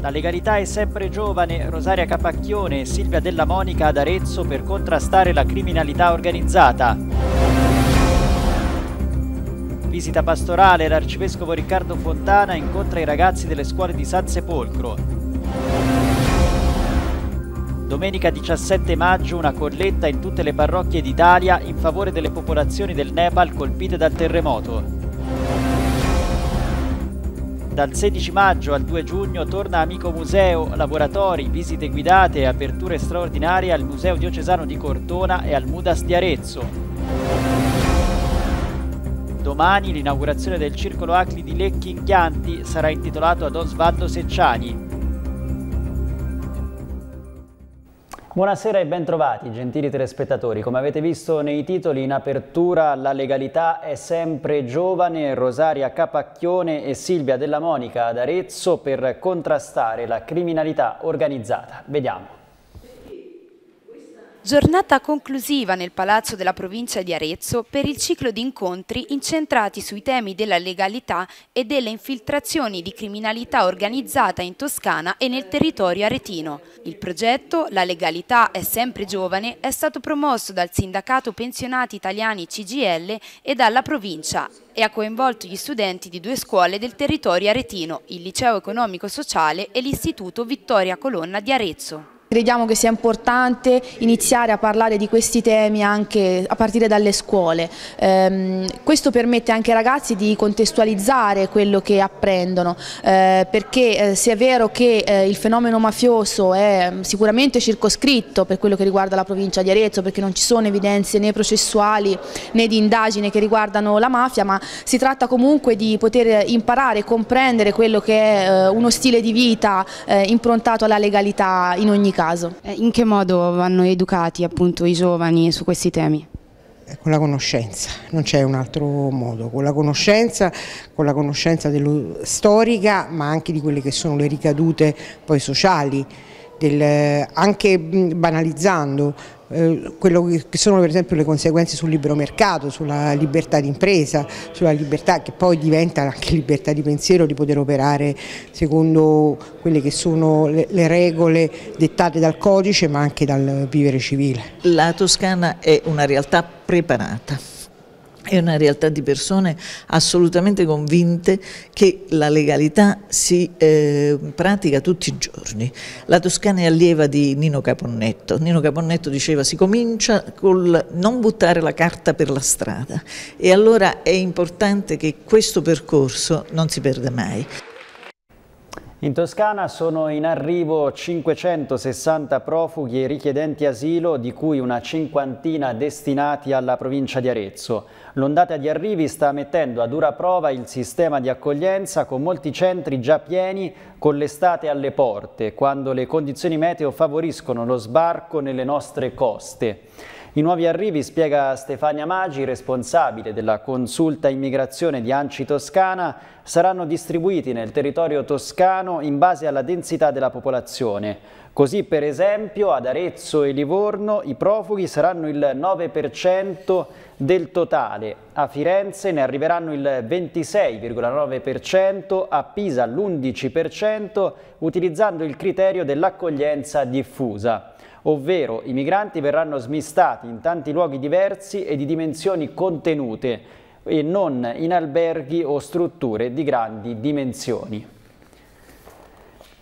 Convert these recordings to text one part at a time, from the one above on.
La legalità è sempre giovane, Rosaria Capacchione e Silvia Della Monica ad Arezzo per contrastare la criminalità organizzata. Visita pastorale, l'arcivescovo Riccardo Fontana incontra i ragazzi delle scuole di San Sepolcro. Domenica 17 maggio una colletta in tutte le parrocchie d'Italia in favore delle popolazioni del Nepal colpite dal terremoto. Dal 16 maggio al 2 giugno torna Amico Museo, laboratori, visite guidate e aperture straordinarie al Museo Diocesano di Cortona e al Mudas di Arezzo. Domani l'inaugurazione del Circolo Acli di Lecchi in Chianti sarà intitolato ad Osvaldo Secciani, Buonasera e bentrovati gentili telespettatori. Come avete visto nei titoli in apertura la legalità è sempre giovane, Rosaria Capacchione e Silvia Della Monica ad Arezzo per contrastare la criminalità organizzata. Vediamo giornata conclusiva nel Palazzo della Provincia di Arezzo per il ciclo di incontri incentrati sui temi della legalità e delle infiltrazioni di criminalità organizzata in Toscana e nel territorio aretino. Il progetto La legalità è sempre giovane è stato promosso dal Sindacato Pensionati Italiani CGL e dalla provincia e ha coinvolto gli studenti di due scuole del territorio aretino, il Liceo Economico Sociale e l'Istituto Vittoria Colonna di Arezzo. Crediamo che sia importante iniziare a parlare di questi temi anche a partire dalle scuole. Ehm, questo permette anche ai ragazzi di contestualizzare quello che apprendono, eh, perché eh, se è vero che eh, il fenomeno mafioso è mm, sicuramente circoscritto per quello che riguarda la provincia di Arezzo, perché non ci sono evidenze né processuali né di indagine che riguardano la mafia, ma si tratta comunque di poter imparare e comprendere quello che è uno stile di vita improntato alla legalità in ogni caso caso. Eh, in che modo vanno educati appunto i giovani su questi temi? Eh, con la conoscenza, non c'è un altro modo, con la conoscenza, con la conoscenza dello, storica ma anche di quelle che sono le ricadute poi sociali, del, eh, anche banalizzando eh, quello che sono per esempio le conseguenze sul libero mercato, sulla libertà d'impresa, sulla libertà che poi diventa anche libertà di pensiero di poter operare secondo quelle che sono le regole dettate dal codice ma anche dal vivere civile. La Toscana è una realtà preparata è una realtà di persone assolutamente convinte che la legalità si eh, pratica tutti i giorni. La Toscana è allieva di Nino Caponnetto. Nino Caponnetto diceva si comincia col non buttare la carta per la strada e allora è importante che questo percorso non si perda mai. In Toscana sono in arrivo 560 profughi e richiedenti asilo, di cui una cinquantina destinati alla provincia di Arezzo. L'ondata di arrivi sta mettendo a dura prova il sistema di accoglienza con molti centri già pieni con l'estate alle porte, quando le condizioni meteo favoriscono lo sbarco nelle nostre coste. I nuovi arrivi, spiega Stefania Maggi, responsabile della consulta immigrazione di Anci Toscana, saranno distribuiti nel territorio toscano in base alla densità della popolazione. Così per esempio ad Arezzo e Livorno i profughi saranno il 9% del totale, a Firenze ne arriveranno il 26,9%, a Pisa l'11% utilizzando il criterio dell'accoglienza diffusa ovvero i migranti verranno smistati in tanti luoghi diversi e di dimensioni contenute e non in alberghi o strutture di grandi dimensioni.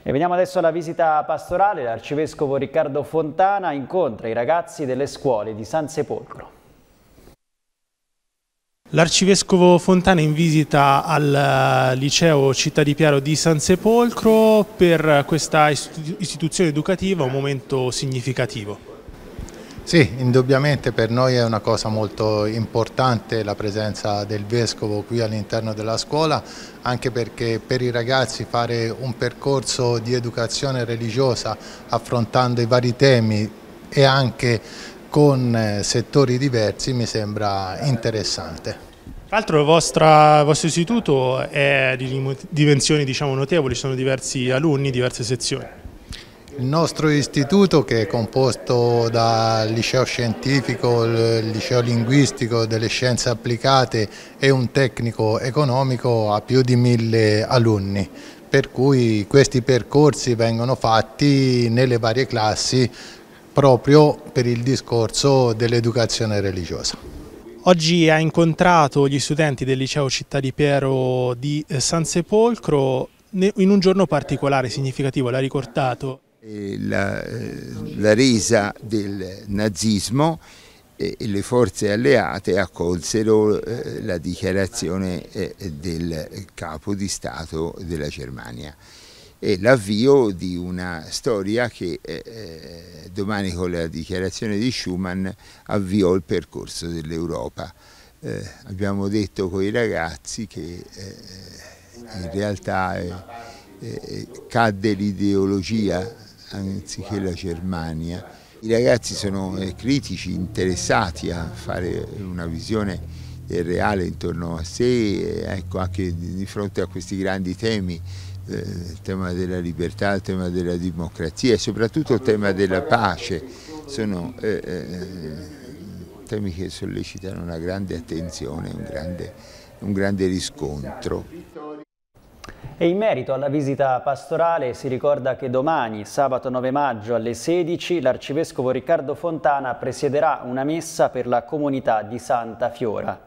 E veniamo adesso alla visita pastorale. L'arcivescovo Riccardo Fontana incontra i ragazzi delle scuole di San Sepolcro. L'arcivescovo Fontana in visita al eh, liceo Città di Piero di San Sepolcro per questa istituzione educativa un momento significativo. Sì, indubbiamente per noi è una cosa molto importante la presenza del Vescovo qui all'interno della scuola, anche perché per i ragazzi fare un percorso di educazione religiosa affrontando i vari temi e anche con eh, settori diversi mi sembra interessante. Tra l'altro il, vostro istituto è di dimensioni diciamo, notevoli, sono diversi alunni, diverse sezioni. Il nostro istituto che è composto dal liceo scientifico, il liceo linguistico, delle scienze applicate e un tecnico economico ha più di mille alunni per cui questi percorsi vengono fatti nelle varie classi proprio per il discorso dell'educazione religiosa. Oggi ha incontrato gli studenti del liceo Città di Piero di eh, San Sepolcro in un giorno particolare, significativo, l'ha ricordato. La, eh, la, resa del nazismo e le forze alleate accolsero eh, la dichiarazione del capo di Stato della Germania e l'avvio di una storia che eh, eh, domani con la dichiarazione di Schumann avviò il percorso dell'Europa. Eh, abbiamo detto con i ragazzi che eh, in realtà eh, eh, cadde l'ideologia anziché la Germania. I ragazzi sono critici, interessati a fare una visione del reale intorno a sé, ecco, anche di fronte a questi grandi temi, eh, il tema della libertà, il tema della democrazia e soprattutto il tema della pace, sono eh, eh, temi che sollecitano una grande attenzione, un grande, un grande riscontro. E in merito alla visita pastorale si ricorda che domani, sabato 9 maggio alle 16, l'arcivescovo Riccardo Fontana presiederà una messa per la comunità di Santa Fiora.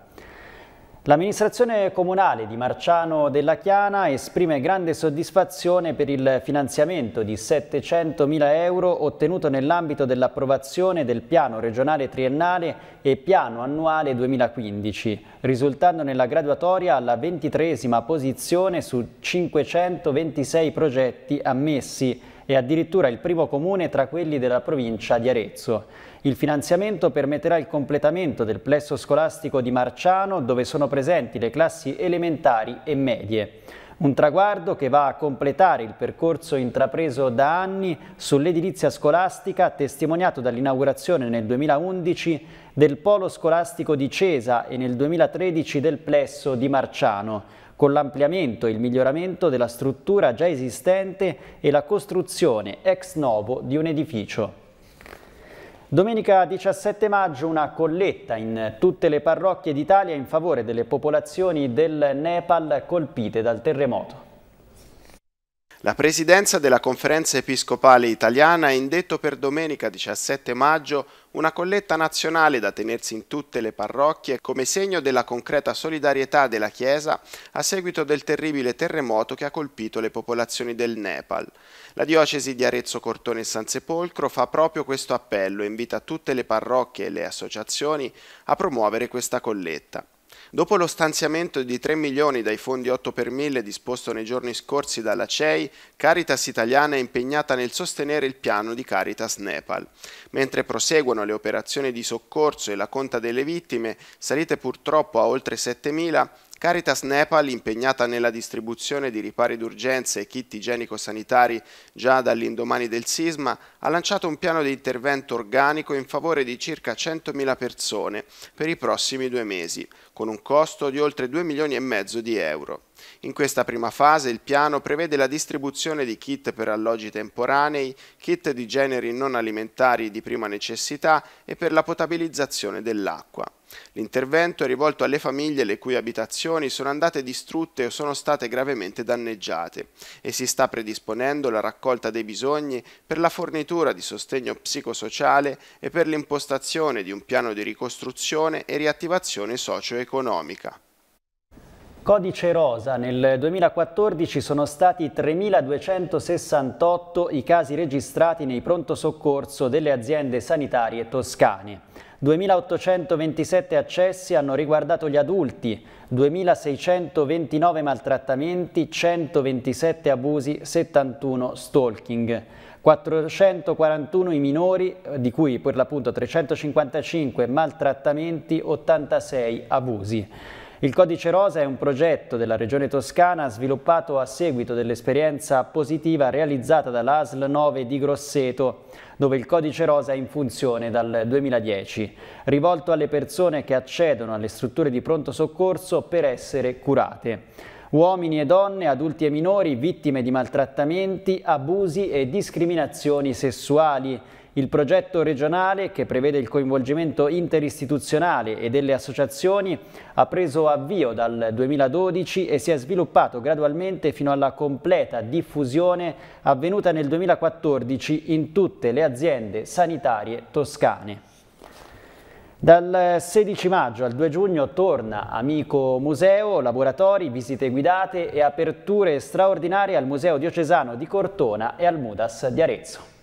L'amministrazione comunale di Marciano della Chiana esprime grande soddisfazione per il finanziamento di 700.000 euro ottenuto nell'ambito dell'approvazione del piano regionale triennale e piano annuale 2015, risultando nella graduatoria alla ventitresima posizione su 526 progetti ammessi e addirittura il primo comune tra quelli della provincia di Arezzo. Il finanziamento permetterà il completamento del plesso scolastico di Marciano dove sono presenti le classi elementari e medie. Un traguardo che va a completare il percorso intrapreso da anni sull'edilizia scolastica, testimoniato dall'inaugurazione nel 2011 del polo scolastico di Cesa e nel 2013 del plesso di Marciano con l'ampliamento e il miglioramento della struttura già esistente e la costruzione ex novo di un edificio. Domenica 17 maggio una colletta in tutte le parrocchie d'Italia in favore delle popolazioni del Nepal colpite dal terremoto. La presidenza della Conferenza Episcopale Italiana ha indetto per domenica 17 maggio una colletta nazionale da tenersi in tutte le parrocchie come segno della concreta solidarietà della Chiesa a seguito del terribile terremoto che ha colpito le popolazioni del Nepal. La diocesi di Arezzo Cortone e San Sepolcro fa proprio questo appello e invita tutte le parrocchie e le associazioni a promuovere questa colletta. Dopo lo stanziamento di 3 milioni dai fondi 8 per 1000 disposto nei giorni scorsi dalla CEI, Caritas italiana è impegnata nel sostenere il piano di Caritas Nepal. Mentre proseguono le operazioni di soccorso e la conta delle vittime, salite purtroppo a oltre 7000, Caritas Nepal, impegnata nella distribuzione di ripari d'urgenza e kit igienico-sanitari già dall'indomani del sisma, ha lanciato un piano di intervento organico in favore di circa 100.000 persone per i prossimi due mesi, con un costo di oltre 2 milioni e mezzo di euro. In questa prima fase il piano prevede la distribuzione di kit per alloggi temporanei, kit di generi non alimentari di prima necessità e per la potabilizzazione dell'acqua. L'intervento è rivolto alle famiglie le cui abitazioni sono andate distrutte o sono state gravemente danneggiate e si sta predisponendo la raccolta dei bisogni per la fornitura di sostegno psicosociale e per l'impostazione di un piano di ricostruzione e riattivazione socio-economica. Codice rosa, nel 2014 sono stati 3.268 i casi registrati nei pronto soccorso delle aziende sanitarie toscane. 2.827 accessi hanno riguardato gli adulti, 2.629 maltrattamenti, 127 abusi, 71 stalking. 441 i minori, di cui per l'appunto 355 maltrattamenti, 86 abusi. Il Codice Rosa è un progetto della Regione Toscana sviluppato a seguito dell'esperienza positiva realizzata dall'ASL 9 di Grosseto, dove il Codice Rosa è in funzione dal 2010, rivolto alle persone che accedono alle strutture di pronto soccorso per essere curate uomini e donne, adulti e minori, vittime di maltrattamenti, abusi e discriminazioni sessuali, il progetto regionale, che prevede il coinvolgimento interistituzionale e delle associazioni, ha preso avvio dal 2012 e si è sviluppato gradualmente fino alla completa diffusione avvenuta nel 2014 in tutte le aziende sanitarie toscane. Dal 16 maggio al 2 giugno torna Amico Museo, laboratori, visite guidate e aperture straordinarie al Museo Diocesano di Cortona e al Mudas di Arezzo.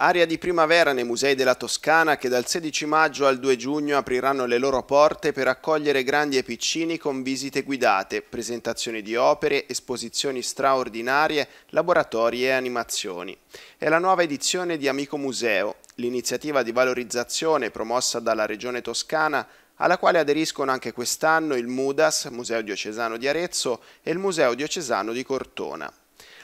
Aria di primavera nei musei della Toscana che dal 16 maggio al 2 giugno apriranno le loro porte per accogliere grandi e piccini con visite guidate, presentazioni di opere, esposizioni straordinarie, laboratori e animazioni. È la nuova edizione di Amico Museo, l'iniziativa di valorizzazione promossa dalla Regione Toscana alla quale aderiscono anche quest'anno il MUDAS, Museo Diocesano di Arezzo, e il Museo Diocesano di Cortona.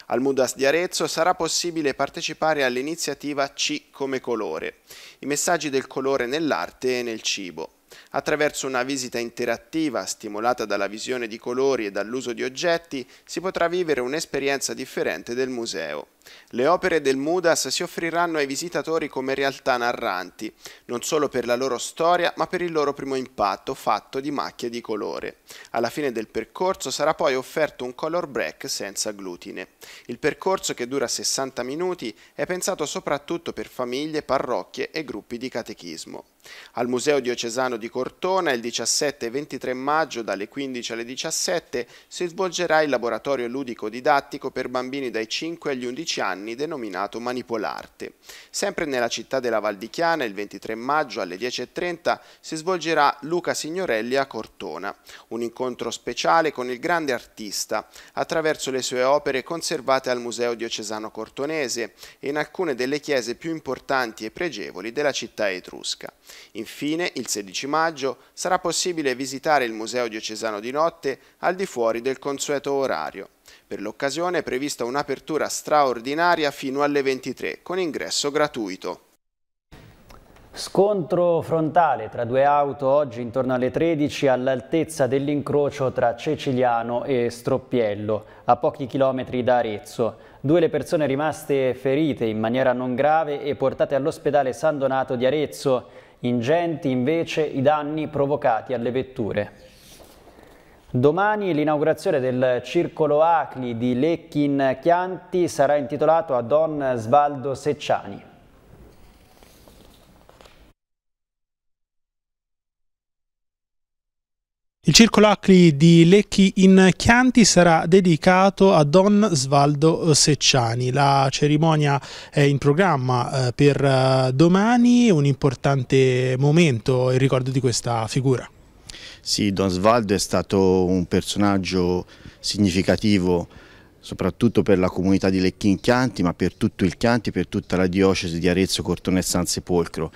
Al Mudas di Arezzo sarà possibile partecipare all'iniziativa C come colore, i messaggi del colore nell'arte e nel cibo. Attraverso una visita interattiva, stimolata dalla visione di colori e dall'uso di oggetti, si potrà vivere un'esperienza differente del museo. Le opere del Mudas si offriranno ai visitatori come realtà narranti, non solo per la loro storia, ma per il loro primo impatto fatto di macchie di colore. Alla fine del percorso sarà poi offerto un color break senza glutine. Il percorso, che dura 60 minuti, è pensato soprattutto per famiglie, parrocchie e gruppi di catechismo. Al Museo Diocesano di Cortona il 17 e 23 maggio dalle 15 alle 17 si svolgerà il laboratorio ludico didattico per bambini dai 5 agli 11 anni denominato Manipolarte. Sempre nella città della Valdichiana il 23 maggio alle 10.30 si svolgerà Luca Signorelli a Cortona, un incontro speciale con il grande artista attraverso le sue opere conservate al Museo Diocesano Cortonese e in alcune delle chiese più importanti e pregevoli della città etrusca. Infine, il 16 maggio sarà possibile visitare il Museo diocesano di notte al di fuori del consueto orario. Per l'occasione è prevista un'apertura straordinaria fino alle 23 con ingresso gratuito. Scontro frontale tra due auto oggi intorno alle 13 all'altezza dell'incrocio tra Ceciliano e Stroppiello, a pochi chilometri da Arezzo. Due le persone rimaste ferite in maniera non grave e portate all'ospedale San Donato di Arezzo ingenti invece i danni provocati alle vetture. Domani l'inaugurazione del Circolo Acli di Lecchin Chianti sarà intitolato a Don Svaldo Secciani. Il circolo Acli di Lecchi in Chianti sarà dedicato a Don Svaldo eh, Secciani. La cerimonia è in programma eh, per eh, domani, un importante momento in ricordo di questa figura. Sì, Don Svaldo è stato un personaggio significativo soprattutto per la comunità di Lecchi in Chianti, ma per tutto il Chianti, per tutta la diocesi di Arezzo, Cortone e San Sepolcro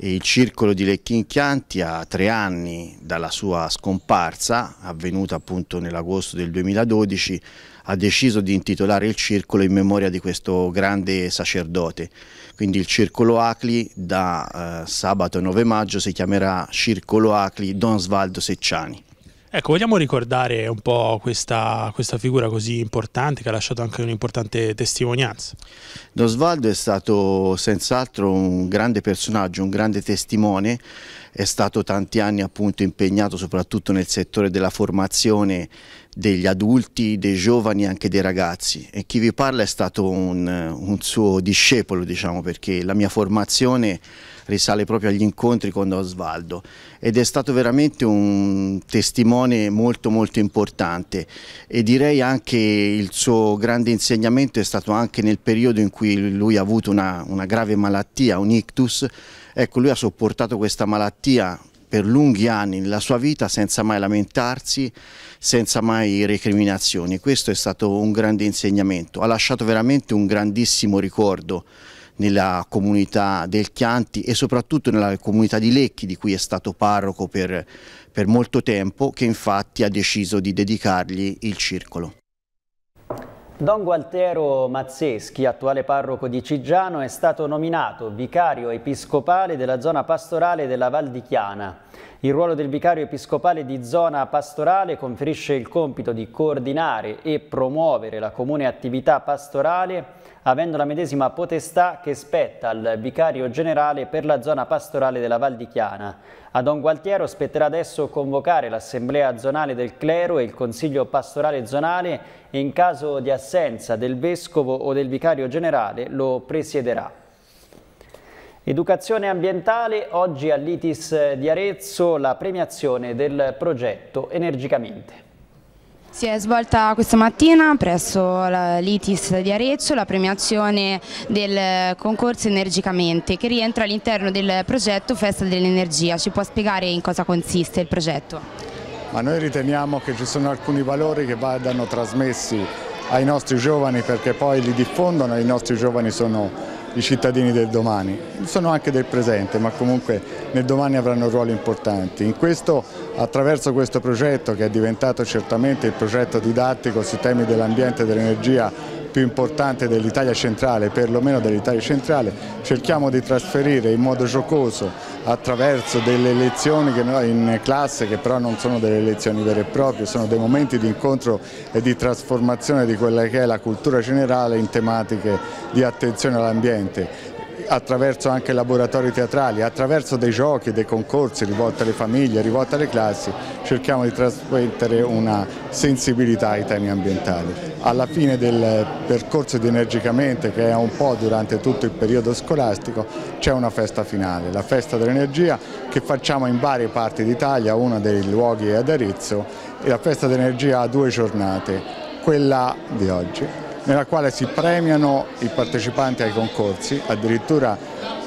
il circolo di Lecchinchianti a tre anni dalla sua scomparsa, avvenuta appunto nell'agosto del 2012, ha deciso di intitolare il circolo in memoria di questo grande sacerdote. Quindi il circolo Acli da eh, sabato 9 maggio si chiamerà Circolo Acli Don Svaldo Secciani. Ecco, vogliamo ricordare un po' questa, questa, figura così importante che ha lasciato anche un'importante testimonianza. Don Svaldo è stato senz'altro un grande personaggio, un grande testimone, è stato tanti anni appunto impegnato soprattutto nel settore della formazione degli adulti, dei giovani e anche dei ragazzi e chi vi parla è stato un, un, suo discepolo diciamo perché la mia formazione risale proprio agli incontri con Osvaldo ed è stato veramente un testimone molto molto importante e direi anche il suo grande insegnamento è stato anche nel periodo in cui lui ha avuto una, una grave malattia, un ictus, ecco lui ha sopportato questa malattia per lunghi anni nella sua vita senza mai lamentarsi, senza mai recriminazioni. Questo è stato un grande insegnamento, ha lasciato veramente un grandissimo ricordo nella comunità del Chianti e soprattutto nella comunità di Lecchi di cui è stato parroco per, per molto tempo che infatti ha deciso di dedicargli il circolo. Don Gualtero Mazzeschi, attuale parroco di Cigiano, è stato nominato vicario episcopale della zona pastorale della Val di Chiana. Il ruolo del vicario episcopale di zona pastorale conferisce il compito di coordinare e promuovere la comune attività pastorale avendo la medesima potestà che spetta al vicario generale per la zona pastorale della Val di Chiana. A Don Gualtiero spetterà adesso convocare l'assemblea zonale del clero e il consiglio pastorale zonale e in caso di assenza del vescovo o del vicario generale lo presiederà. Educazione ambientale, oggi all'ITIS di Arezzo la premiazione del progetto Energicamente. Si è svolta questa mattina presso l'ITIS di Arezzo la premiazione del concorso Energicamente che rientra all'interno del progetto Festa dell'Energia. Ci può spiegare in cosa consiste il progetto? Ma noi riteniamo che ci sono alcuni valori che vadano trasmessi ai nostri giovani perché poi li diffondono e i nostri giovani sono i cittadini del domani, sono anche del presente ma comunque nel domani avranno ruoli importanti. In questo, attraverso questo progetto che è diventato certamente il progetto didattico sui temi dell'ambiente e dell'energia più importante dell'Italia centrale, perlomeno dell'Italia centrale, cerchiamo di trasferire in modo giocoso attraverso delle lezioni in classe che però non sono delle lezioni vere e proprie, sono dei momenti di incontro e di trasformazione di quella che è la cultura generale in tematiche di attenzione all'ambiente attraverso anche laboratori teatrali, attraverso dei giochi, dei concorsi rivolti alle famiglie, rivolti alle classi, cerchiamo di trasmettere una sensibilità ai temi ambientali. Alla fine del percorso di Energicamente, che è un po' durante tutto il periodo scolastico, c'è una festa finale, la festa dell'energia che facciamo in varie parti d'Italia, uno dei luoghi è ad Arezzo e la festa dell'energia ha due giornate, quella di oggi nella quale si premiano i partecipanti ai concorsi, addirittura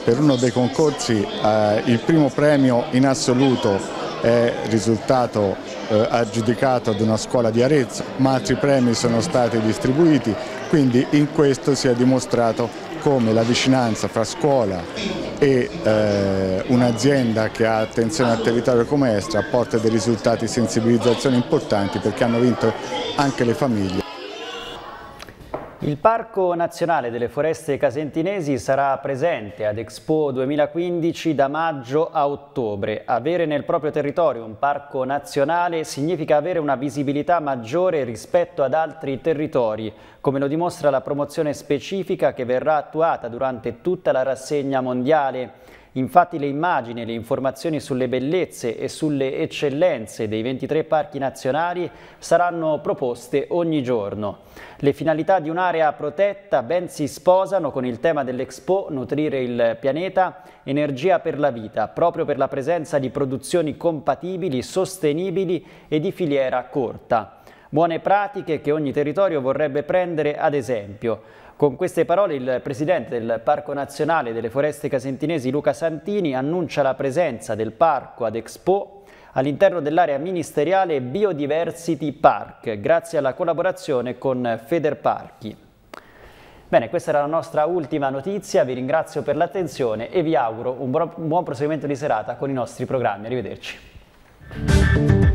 per uno dei concorsi eh, il primo premio in assoluto è risultato eh, aggiudicato ad una scuola di Arezzo, ma altri premi sono stati distribuiti, quindi in questo si è dimostrato come la vicinanza fra scuola e eh, un'azienda che ha attenzione al territorio come Estra porta dei risultati di sensibilizzazione importanti perché hanno vinto anche le famiglie. Il Parco Nazionale delle Foreste Casentinesi sarà presente ad Expo 2015 da maggio a ottobre. Avere nel proprio territorio un parco nazionale significa avere una visibilità maggiore rispetto ad altri territori, come lo dimostra la promozione specifica che verrà attuata durante tutta la rassegna mondiale. Infatti le immagini e le informazioni sulle bellezze e sulle eccellenze dei 23 parchi nazionali saranno proposte ogni giorno. Le finalità di un'area protetta ben si sposano con il tema dell'Expo Nutrire il pianeta, energia per la vita, proprio per la presenza di produzioni compatibili, sostenibili e di filiera corta. Buone pratiche che ogni territorio vorrebbe prendere ad esempio. Con queste parole il presidente del Parco Nazionale delle Foreste Casentinesi Luca Santini annuncia la presenza del parco ad Expo all'interno dell'area ministeriale Biodiversity Park grazie alla collaborazione con Federparchi. Bene, questa era la nostra ultima notizia, vi ringrazio per l'attenzione e vi auguro un buon proseguimento di serata con i nostri programmi. Arrivederci.